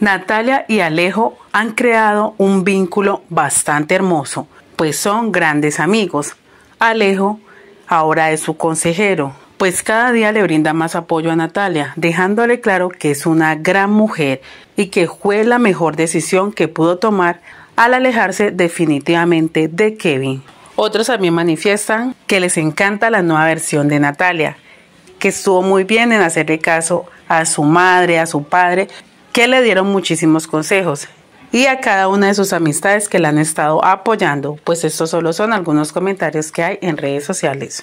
Natalia y Alejo han creado un vínculo bastante hermoso, pues son grandes amigos. Alejo ahora es su consejero, pues cada día le brinda más apoyo a Natalia, dejándole claro que es una gran mujer y que fue la mejor decisión que pudo tomar al alejarse definitivamente de Kevin. Otros también manifiestan que les encanta la nueva versión de Natalia, que estuvo muy bien en hacerle caso a su madre, a su padre que le dieron muchísimos consejos y a cada una de sus amistades que la han estado apoyando, pues estos solo son algunos comentarios que hay en redes sociales.